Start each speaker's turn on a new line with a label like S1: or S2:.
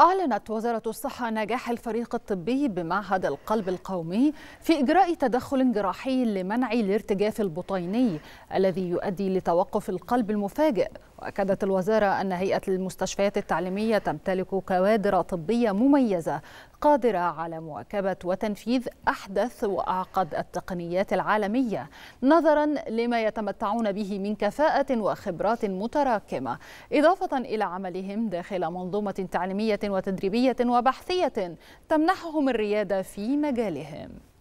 S1: أعلنت وزارة الصحة نجاح الفريق الطبي بمعهد القلب القومي في إجراء تدخل جراحي لمنع الارتجاف البطيني الذي يؤدي لتوقف القلب المفاجئ وأكدت الوزارة أن هيئة المستشفيات التعليمية تمتلك كوادر طبية مميزة قادرة على مواكبة وتنفيذ أحدث وأعقد التقنيات العالمية نظرا لما يتمتعون به من كفاءة وخبرات متراكمة إضافة إلى عملهم داخل منظومة تعليمية وتدريبية وبحثية تمنحهم الريادة في مجالهم